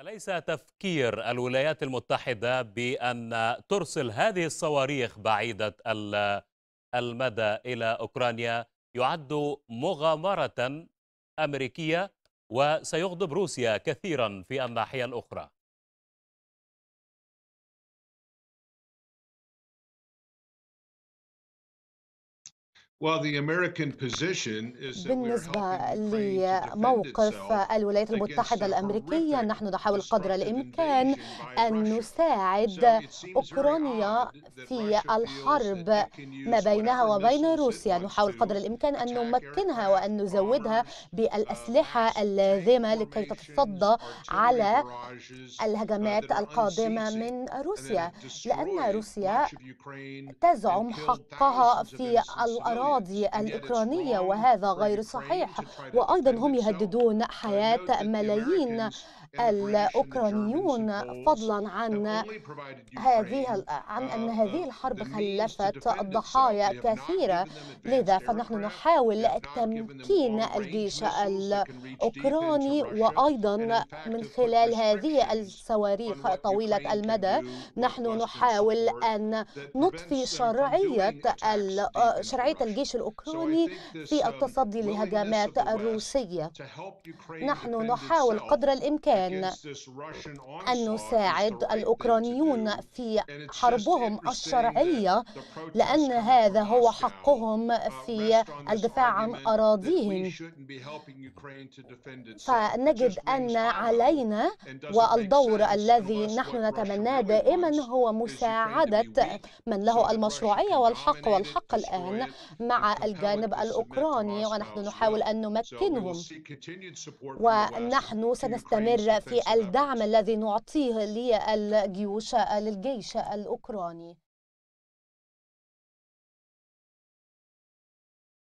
أليس تفكير الولايات المتحدة بأن ترسل هذه الصواريخ بعيدة المدى إلى أوكرانيا يعد مغامرة أمريكية وسيغضب روسيا كثيرا في الناحية الأخرى؟ بالنسبة لموقف الولايات المتحدة الأمريكية نحن نحاول قدر الإمكان أن نساعد أوكرانيا في الحرب ما بينها وبين روسيا نحاول قدر الإمكان أن نمكنها وأن نزودها بالأسلحة اللازمة لكي تتصدى على الهجمات القادمة من روسيا لأن روسيا تزعم حقها في الأراضي الأراضي الأوكرانية وهذا غير صحيح وأيضا هم يهددون حياة ملايين الأوكرانيون فضلا عن هذه uh, عن أن uh, هذه الحرب خلفت ضحايا كثيرة لذا فنحن نحاول تمكين الجيش الأوكراني وأيضا من خلال هذه الصواريخ طويلة المدى نحن نحاول أن نطفي شرعية آه، شرعية الجيش الأوكراني في um, التصدي لهجمات الروسية نحن نحاول قدر الإمكان الان أن نساعد الأوكرانيون في حربهم الشرعية لأن هذا هو حقهم في الدفاع عن أراضيهم فنجد أن علينا والدور الذي نحن نتمناه دائما هو مساعدة من له المشروعية والحق والحق الآن مع الجانب الأوكراني ونحن نحاول أن نمكنهم ونحن سنستمر في الدعم الذي نعطيه للجيوش للجيش الأوكراني